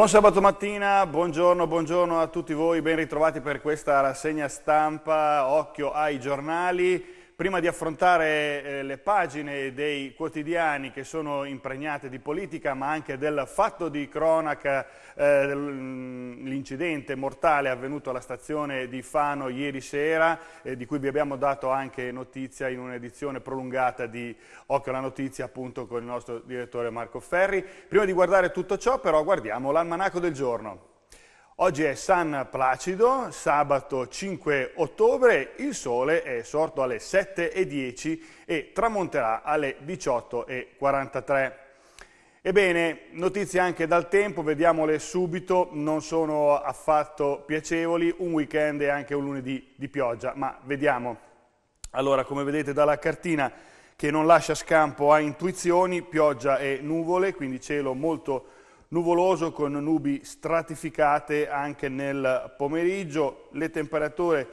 Buon sabato mattina, buongiorno, buongiorno a tutti voi, ben ritrovati per questa rassegna stampa, occhio ai giornali. Prima di affrontare eh, le pagine dei quotidiani che sono impregnate di politica, ma anche del fatto di cronaca, eh, mm, l'incidente mortale avvenuto alla stazione di Fano ieri sera, eh, di cui vi abbiamo dato anche notizia in un'edizione prolungata di Occhio alla Notizia, appunto con il nostro direttore Marco Ferri. Prima di guardare tutto ciò, però, guardiamo l'almanaco del giorno. Oggi è San Placido, sabato 5 ottobre, il sole è sorto alle 7.10 e tramonterà alle 18.43. Ebbene, notizie anche dal tempo, vediamole subito, non sono affatto piacevoli, un weekend e anche un lunedì di pioggia, ma vediamo. Allora, come vedete dalla cartina che non lascia scampo a intuizioni, pioggia e nuvole, quindi cielo molto nuvoloso con nubi stratificate anche nel pomeriggio, le temperature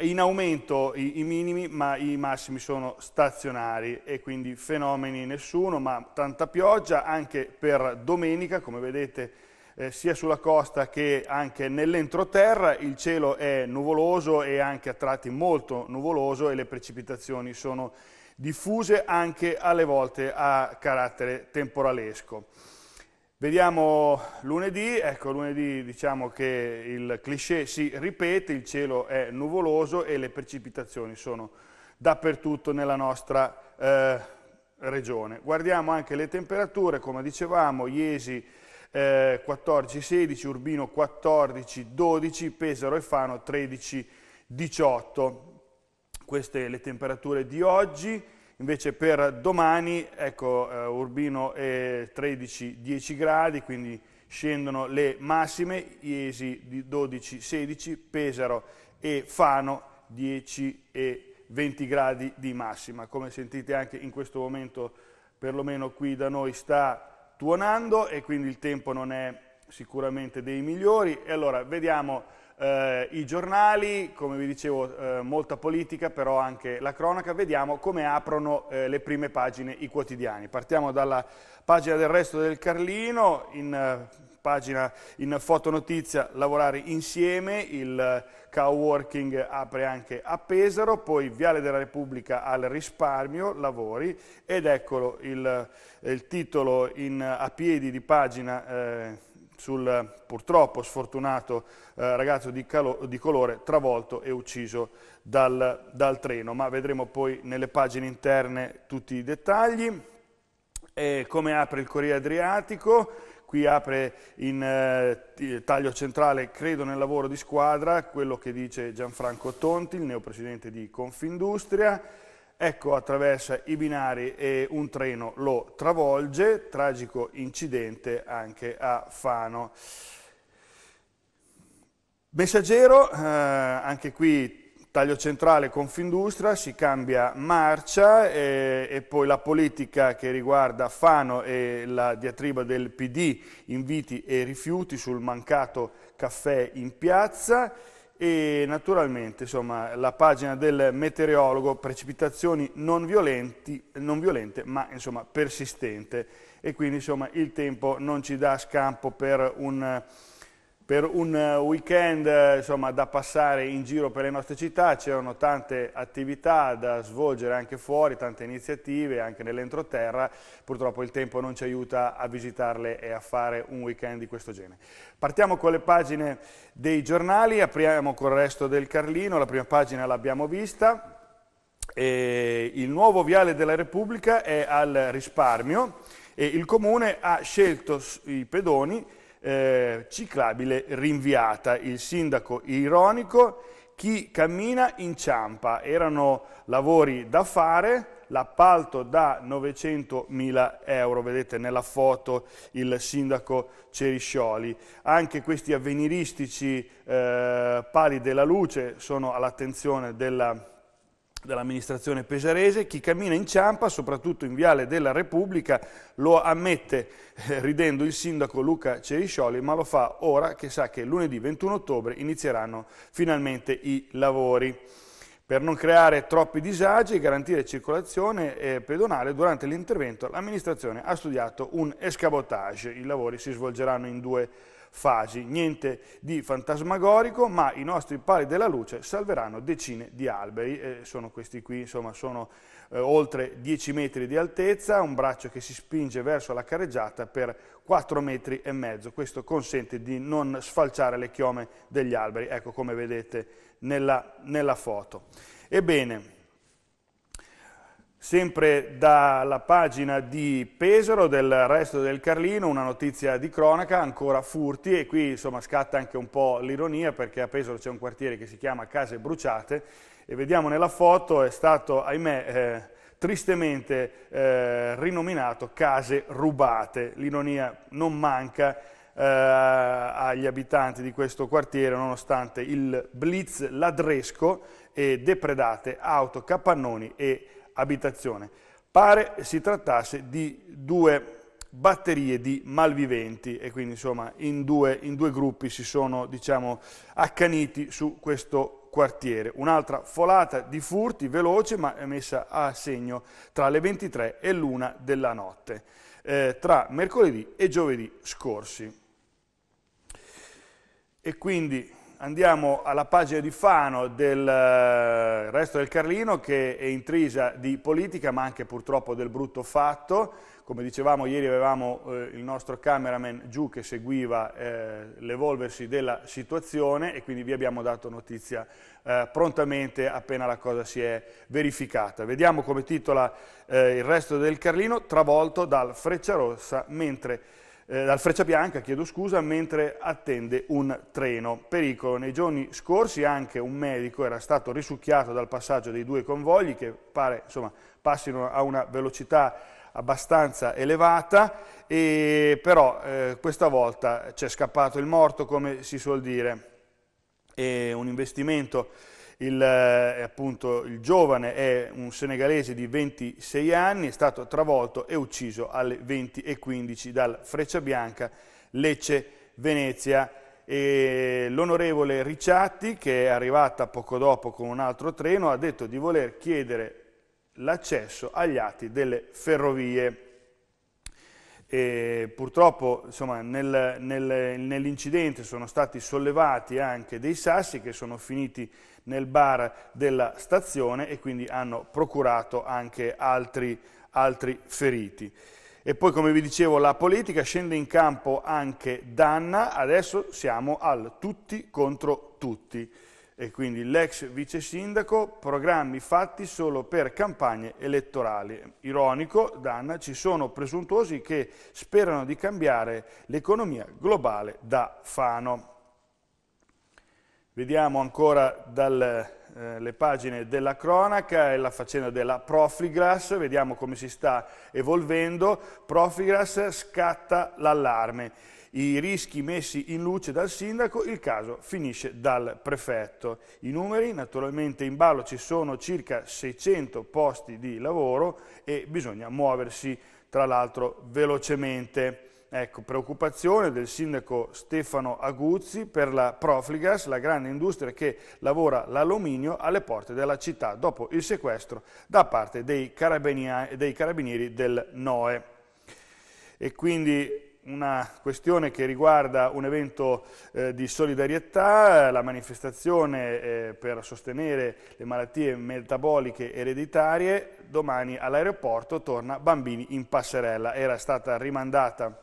in aumento i, i, minimi ma i massimi sono stazionari e quindi fenomeni nessuno ma tanta pioggia anche per domenica come vedete eh, sia sulla costa che anche nell'entroterra il cielo è nuvoloso e anche a tratti molto nuvoloso e le precipitazioni sono diffuse anche alle volte a carattere temporalesco. Vediamo lunedì, ecco lunedì diciamo che il cliché si ripete, il cielo è nuvoloso e le precipitazioni sono dappertutto nella nostra eh, regione. Guardiamo anche le temperature, come dicevamo, Iesi eh, 14-16, Urbino 14-12, Pesaro e Fano 13-18. Queste le temperature di oggi. Invece per domani, ecco, eh, Urbino è 13-10 gradi, quindi scendono le massime, Iesi di 12-16, Pesaro e Fano 10 e 20 gradi di massima. Come sentite anche in questo momento, perlomeno qui da noi, sta tuonando e quindi il tempo non è sicuramente dei migliori. E allora vediamo eh, i giornali, come vi dicevo eh, molta politica, però anche la cronaca, vediamo come aprono eh, le prime pagine i quotidiani. Partiamo dalla pagina del resto del Carlino, in eh, pagina in fotonotizia lavorare insieme, il eh, coworking apre anche a Pesaro, poi Viale della Repubblica al risparmio, lavori, ed eccolo il, eh, il titolo in, a piedi di pagina sul purtroppo sfortunato eh, ragazzo di, calo, di, colore travolto e ucciso dal, dal, treno, ma vedremo poi nelle pagine interne tutti i dettagli. E come apre il Corriere Adriatico, qui apre in eh, taglio centrale, credo nel lavoro di squadra, quello che dice Gianfranco Tonti, il neopresidente di Confindustria, Ecco attraversa i binari e un treno lo travolge, tragico incidente anche a Fano. Messaggero, eh, anche qui taglio centrale Confindustria, si cambia marcia eh, e poi la politica che riguarda Fano e la diatriba del PD, inviti e rifiuti sul mancato caffè in piazza e naturalmente insomma, la pagina del meteorologo, precipitazioni non, violenti, non violente ma insomma, persistente e quindi insomma, il tempo non ci dà scampo per un per un eh, weekend eh, insomma, da passare in giro per le nostre città, c'erano tante attività da svolgere anche fuori, tante iniziative anche nell'entroterra, purtroppo il tempo non ci aiuta a visitarle e a fare un weekend di questo genere. Partiamo con le pagine dei giornali, apriamo col resto del Carlino, la prima pagina l'abbiamo vista, e il nuovo viale della Repubblica è al risparmio e il Comune ha scelto i pedoni eh, ciclabile rinviata. Il sindaco ironico, chi cammina inciampa, erano lavori da fare, l'appalto da 900.000 euro, vedete nella foto il sindaco Ceriscioli. Anche questi avveniristici eh, pali della luce sono all'attenzione della dell'amministrazione pesarese, chi cammina inciampa, soprattutto in Viale della Repubblica, lo ammette eh, ridendo il sindaco Luca Ceriscioli, ma lo fa ora che sa che lunedì 21 ottobre inizieranno finalmente i lavori. Per non creare troppi disagi e garantire circolazione eh, pedonale durante l'intervento l'amministrazione ha studiato un escabotage. I lavori si svolgeranno in due fasi. Niente di fantasmagorico, ma i nostri pali della luce salveranno decine di alberi, eh, sono questi qui, insomma, sono eh, oltre 10 metri di altezza, un braccio che si spinge verso la carreggiata per 4 metri e mezzo. Questo consente di non sfalciare le chiome degli alberi, ecco come vedete nella, nella foto. Ebbene, Sempre dalla pagina di Pesaro del resto del Carlino, una notizia di cronaca, ancora furti e qui insomma scatta anche un po' l'ironia perché a Pesaro c'è un quartiere che si chiama Case Bruciate e vediamo nella foto è stato ahimè eh, tristemente eh, rinominato Case Rubate, l'ironia non manca eh, agli abitanti di questo quartiere nonostante il blitz ladresco e depredate auto, capannoni e abitazione. Pare si trattasse di due batterie di malviventi e quindi insomma in due, in due gruppi si sono diciamo, accaniti su questo quartiere. Un'altra folata di furti veloce ma messa a segno tra le 23 e l'una della notte, eh, tra mercoledì e giovedì scorsi. E quindi andiamo alla pagina di Fano del eh, resto del Carlino che è intrisa di politica ma anche purtroppo del brutto fatto. Come dicevamo ieri avevamo eh, il nostro cameraman Giù che seguiva eh, l'evolversi della situazione e quindi vi abbiamo dato notizia eh, prontamente appena la cosa si è verificata. Vediamo come titola eh, il resto del Carlino travolto dal Freccia Rossa mentre eh, dal Freccia Bianca, chiedo scusa, mentre attende un treno. Pericolo. Nei giorni scorsi anche un medico era stato risucchiato dal passaggio dei due convogli che pare insomma, passino a una velocità abbastanza elevata, e però eh, questa volta c'è scappato il morto, come si suol dire. È un investimento il, eh, appunto, il giovane è un senegalese di 26 anni, è stato travolto e ucciso alle 20.15 dal Freccia Bianca Lecce Venezia. l'onorevole Ricciatti, che è arrivata poco dopo con un altro treno, ha detto di voler chiedere l'accesso agli atti delle ferrovie. E purtroppo nel, nel, nell'incidente sono stati sollevati anche dei sassi che sono finiti nel bar della stazione e quindi hanno procurato anche altri, altri feriti. E poi, come vi dicevo, la politica scende in campo anche Danna, adesso siamo al tutti contro tutti e quindi l'ex vice sindaco, programmi fatti solo per campagne elettorali. Ironico, Danna, ci sono presuntuosi che sperano di cambiare l'economia globale da Fano. Vediamo ancora dalle eh, pagine della cronaca e la faccenda della Profigras, vediamo come si sta evolvendo. Profigras scatta l'allarme i rischi messi in luce dal sindaco, il caso finisce dal prefetto. I numeri, naturalmente in ballo ci sono circa 600 posti di lavoro e bisogna muoversi tra l'altro velocemente. Ecco, preoccupazione del sindaco Stefano Aguzzi per la Profligas, la grande industria che lavora l'alluminio alle porte della città dopo il sequestro da parte dei, carabinieri, dei carabinieri del NOE. E quindi una questione che riguarda un evento eh, di solidarietà, la manifestazione eh, per sostenere le malattie metaboliche ereditarie, domani all'aeroporto torna Bambini in passerella, era stata rimandata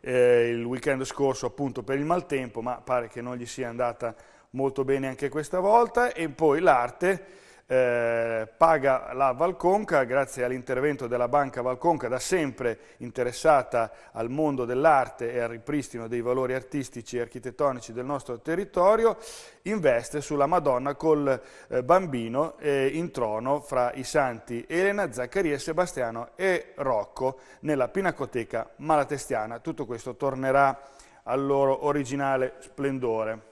eh, il weekend scorso appunto per il maltempo, ma pare che non gli sia andata molto bene anche questa volta, e poi l'arte, eh, paga la Valconca grazie all'intervento della Banca Valconca da sempre interessata al mondo dell'arte e al ripristino dei valori artistici e architettonici del nostro territorio investe sulla Madonna col eh, bambino eh, in trono fra i santi Elena, Zaccaria, Sebastiano e Rocco nella Pinacoteca Malatestiana tutto questo tornerà al loro originale splendore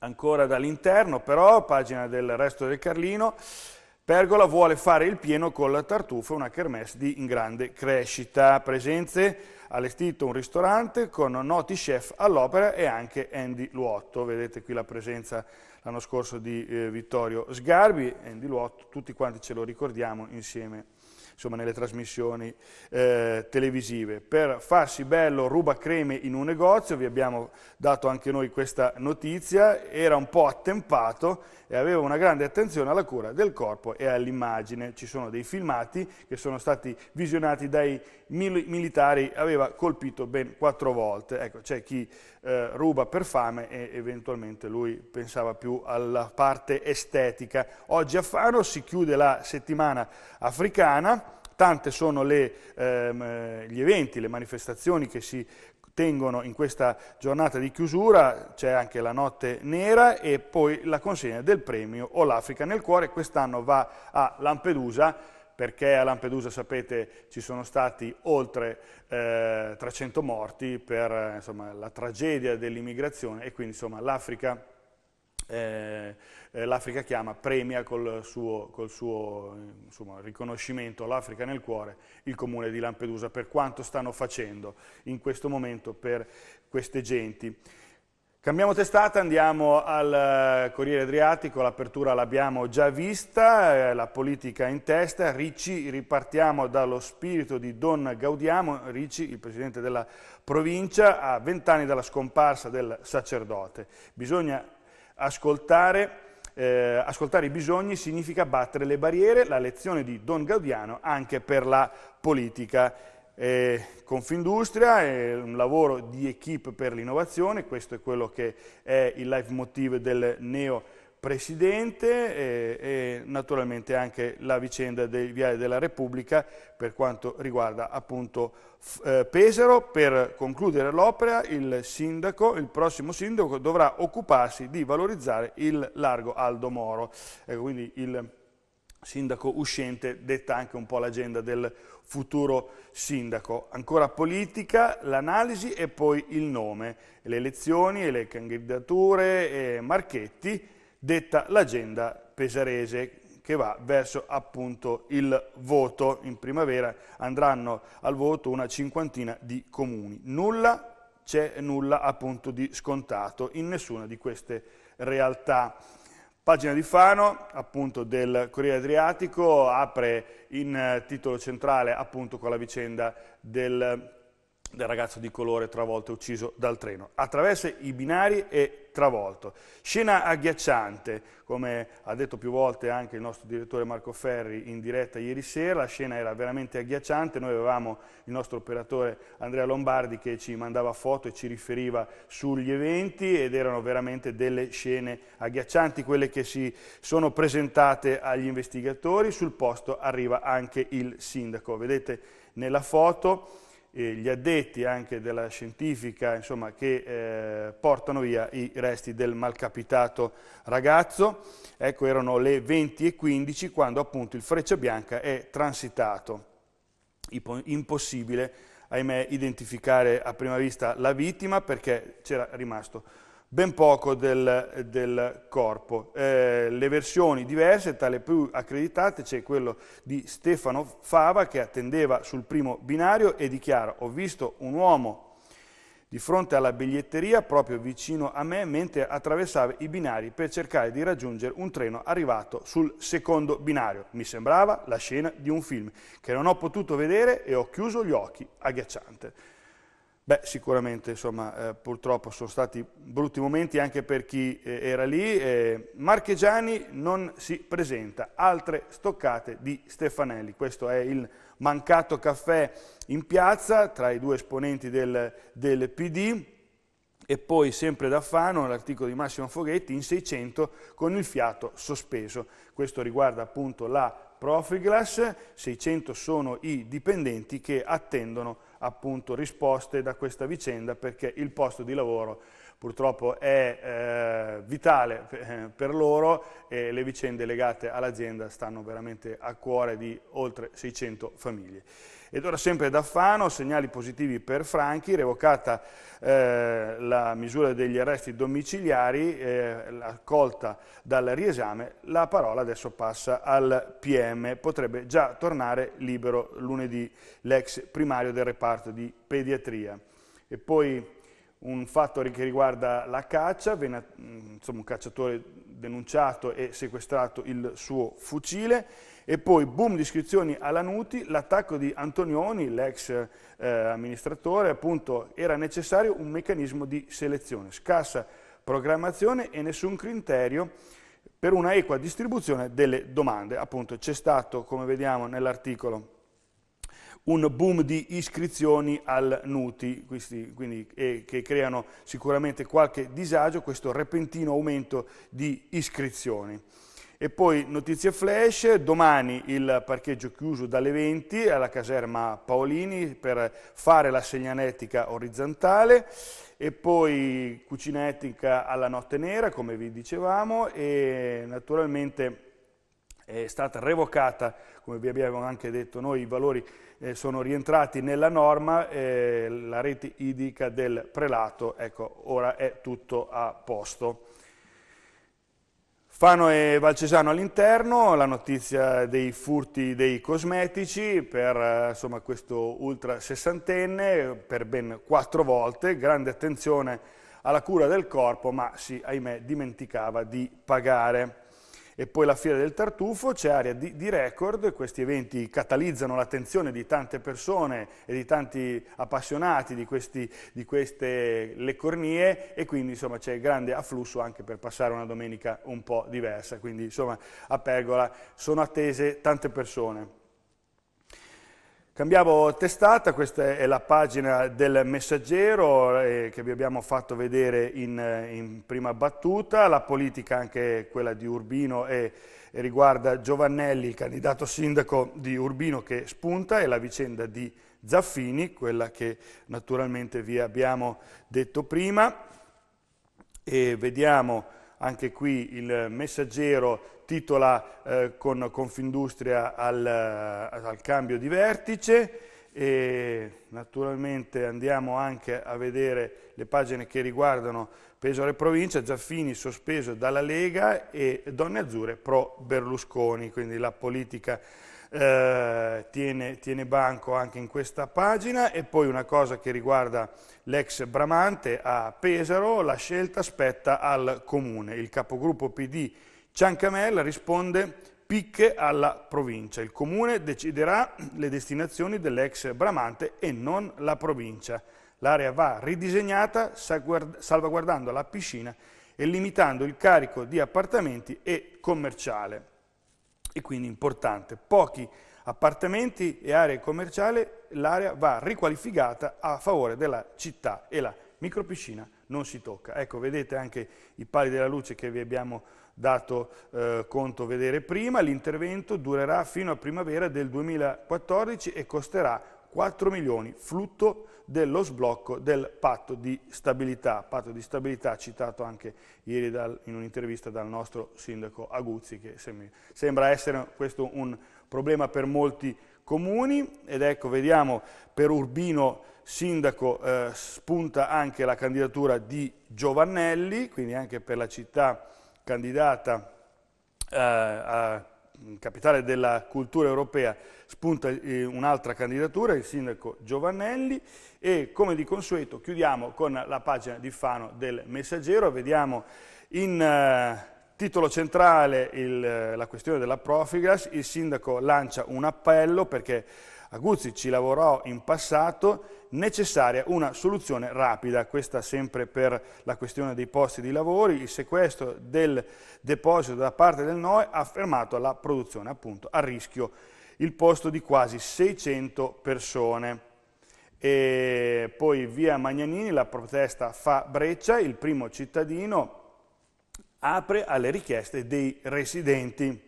Ancora dall'interno però, pagina del resto del Carlino, Pergola vuole fare il pieno con la tartufa, una kermesse di in grande crescita. Presenze, allestito un ristorante con noti chef all'opera e anche Andy Luotto. Vedete qui la presenza l'anno scorso di eh, Vittorio Sgarbi, Andy Luotto, tutti quanti ce lo ricordiamo insieme insomma, nelle trasmissioni eh, televisive. Per farsi bello ruba creme in un negozio, vi abbiamo dato anche noi questa notizia, era un po' attempato e aveva una grande attenzione alla cura del corpo e all'immagine. Ci sono dei filmati che sono stati visionati dai mil militari, aveva colpito ben quattro volte. Ecco, c'è chi eh, ruba per fame e eventualmente lui pensava più alla parte estetica. Oggi a Fano si chiude la settimana africana, tante sono le, ehm, eh, gli eventi, le manifestazioni che si tengono in questa giornata di chiusura, c'è anche la notte nera e poi la consegna del premio O l'Africa nel cuore, quest'anno va a Lampedusa perché a Lampedusa, sapete, ci sono stati oltre eh, 300 morti per insomma, la tragedia dell'immigrazione e quindi l'Africa eh, eh chiama premia col suo, col suo insomma, riconoscimento, l'Africa nel cuore, il comune di Lampedusa per quanto stanno facendo in questo momento per queste genti. Cambiamo testata, andiamo al eh, Corriere Adriatico, l'apertura l'abbiamo già vista, eh, la politica in testa, Ricci, ripartiamo dallo spirito di Don Gaudiamo, Ricci, il presidente della provincia, a vent'anni dalla scomparsa del sacerdote. Bisogna ascoltare... Eh, ascoltare i bisogni significa battere le barriere, la lezione di Don Gaudiano anche per la politica eh, Confindustria è un lavoro di equip per l'innovazione, questo è quello che è il leitmotiv del neo presidente e, eh, e naturalmente anche la vicenda dei Viale della Repubblica per quanto riguarda appunto eh, Pesaro. Per concludere l'opera il sindaco, il prossimo sindaco dovrà occuparsi di valorizzare il largo Aldo Moro. Ecco, quindi il sindaco uscente, detta anche un po' l'agenda del futuro sindaco. Ancora politica, l'analisi e poi il nome, le elezioni e le candidature e Marchetti, detta l'agenda pesarese che va verso appunto il voto. In primavera andranno al voto una cinquantina di comuni. Nulla c'è nulla appunto di scontato in nessuna di queste realtà. Pagina di Fano, appunto del Corriere Adriatico, apre in eh, titolo centrale appunto con la vicenda del del ragazzo di colore travolto e ucciso dal treno, attraverso i binari e travolto. Scena agghiacciante, come ha detto più volte anche il nostro direttore Marco Ferri in diretta ieri sera, la scena era veramente agghiacciante, noi avevamo il nostro operatore Andrea Lombardi che ci mandava foto e ci riferiva sugli eventi ed erano veramente delle scene agghiaccianti, quelle che si sono presentate agli investigatori, sul posto arriva anche il sindaco, vedete nella foto gli addetti anche della scientifica insomma, che eh, portano via i resti del malcapitato ragazzo. Ecco, erano le 20.15 quando appunto il Freccia Bianca è transitato. Impossibile, ahimè, identificare a prima vista la vittima perché c'era rimasto ben poco del, del corpo. Eh, le versioni diverse, tra le più accreditate, c'è quello di Stefano Fava che attendeva sul primo binario e dichiara ho visto un uomo di fronte alla biglietteria proprio vicino a me mentre attraversava i binari per cercare di raggiungere un treno arrivato sul secondo binario. Mi sembrava la scena di un film che non ho potuto vedere e ho chiuso gli occhi agghiacciante. Beh, sicuramente, insomma, eh, purtroppo sono stati brutti momenti anche per chi eh, era lì. Eh, Marchegiani non si presenta, altre stoccate di Stefanelli. Questo è il mancato caffè in piazza tra i due esponenti del, del PD. E poi, sempre da Fano, l'articolo di Massimo Foghetti in 600 con il fiato sospeso. Questo riguarda appunto la Profiglas. 600 sono i dipendenti che attendono appunto risposte da questa vicenda perché il posto di lavoro purtroppo è eh, vitale eh, per, loro e le vicende legate all'azienda stanno veramente a cuore di oltre 600 famiglie. Ed ora sempre da Fano, segnali positivi per Franchi, revocata eh, la misura degli arresti domiciliari, eh, accolta dal riesame, la parola adesso passa al PM, potrebbe già tornare libero lunedì l'ex primario del reparto di pediatria. E poi un fatto che riguarda la caccia, venne mm, insomma, un cacciatore denunciato e sequestrato il suo fucile, e poi boom di iscrizioni alla Nuti, l'attacco di Antonioni, l'ex eh, amministratore, appunto era necessario un meccanismo di selezione, scassa programmazione e nessun criterio per una equa distribuzione delle domande, appunto c'è stato come vediamo nell'articolo un boom di iscrizioni al Nuti, questi, quindi, eh, che creano sicuramente qualche disagio, questo repentino aumento di iscrizioni. E poi notizie flash, domani il parcheggio chiuso dalle 20 alla caserma Paolini per fare la segnaletica orizzontale e poi cucina etica alla notte nera come vi dicevamo e naturalmente è stata revocata, come vi abbiamo anche detto noi, i valori eh, sono rientrati nella norma, eh, la rete idrica del prelato, ecco, ora è tutto a posto. Fano e Valcesano all'interno, la notizia dei furti dei cosmetici per eh, insomma, questo ultra sessantenne per ben quattro volte, grande attenzione alla cura del corpo ma si, ahimè, dimenticava di pagare e poi la Fiera del Tartufo, c'è aria di, di, record, questi eventi catalizzano l'attenzione di tante persone e di tanti appassionati di, questi, di queste le cornie e quindi insomma c'è grande afflusso anche per passare una domenica un po' diversa, quindi insomma a Pergola sono attese tante persone. Cambiamo testata, questa è la pagina del messaggero eh, che vi abbiamo fatto vedere in, eh, in, prima battuta, la politica anche quella di Urbino e, riguarda Giovannelli, il candidato sindaco di Urbino che spunta e la vicenda di Zaffini, quella che naturalmente vi abbiamo detto prima e vediamo anche qui il messaggero titola eh, con Confindustria al, eh, al, cambio di vertice e naturalmente andiamo anche a vedere le pagine che riguardano Pesaro e Provincia, Giaffini sospeso dalla Lega e Donne Azzurre pro Berlusconi, quindi la politica eh, tiene, tiene, banco anche in questa pagina e poi una cosa che riguarda l'ex Bramante a Pesaro, la scelta spetta al Comune, il capogruppo PD Ciancamella risponde picche alla provincia. Il comune deciderà le destinazioni dell'ex Bramante e non la provincia. L'area va ridisegnata salvaguardando la piscina e limitando il carico di appartamenti e commerciale. E quindi importante, pochi appartamenti e aree commerciali, l'area va riqualificata a favore della città e la micropiscina non si tocca. Ecco, vedete anche i pali della luce che vi abbiamo dato eh, conto vedere prima, l'intervento durerà fino a primavera del 2014 e costerà 4 milioni, flutto dello sblocco del patto di stabilità, patto di stabilità citato anche ieri dal, in un'intervista dal nostro sindaco Aguzzi, che sem sembra essere questo un problema per molti comuni ed ecco vediamo per Urbino sindaco eh, spunta anche la candidatura di Giovannelli, quindi anche per la città candidata eh, a capitale della cultura europea, spunta eh, un'altra candidatura, il sindaco Giovannelli, e come di consueto chiudiamo con la pagina di Fano del Messaggero, vediamo in eh, titolo centrale il, la questione della Profigas, il sindaco lancia un appello perché Aguzzi ci lavorò in passato, necessaria una soluzione rapida, questa sempre per la questione dei posti di lavori, il sequestro del deposito da parte del NOE ha fermato la produzione, appunto a rischio il posto di quasi 600 persone. E poi via Magnanini la protesta fa breccia, il primo cittadino apre alle richieste dei residenti.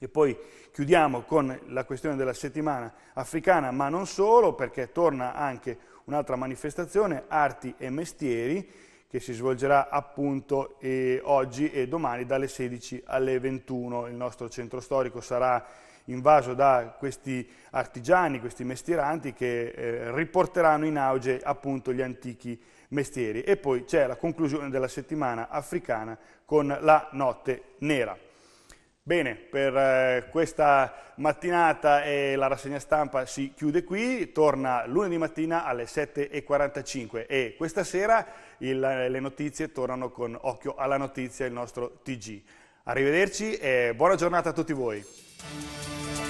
E poi chiudiamo con la questione della settimana africana, ma non solo, perché torna anche un'altra manifestazione, Arti e Mestieri, che si svolgerà appunto eh, oggi e domani dalle 16 alle 21. Il nostro centro storico sarà invaso da questi artigiani, questi mestieranti che eh, riporteranno in auge appunto gli antichi mestieri. E poi c'è la conclusione della settimana africana con la notte nera. Bene, per eh, questa mattinata la rassegna stampa si chiude qui, torna lunedì mattina alle 7.45 e questa sera il, eh, le notizie tornano con Occhio alla Notizia, il nostro TG. Arrivederci e buona giornata a tutti voi.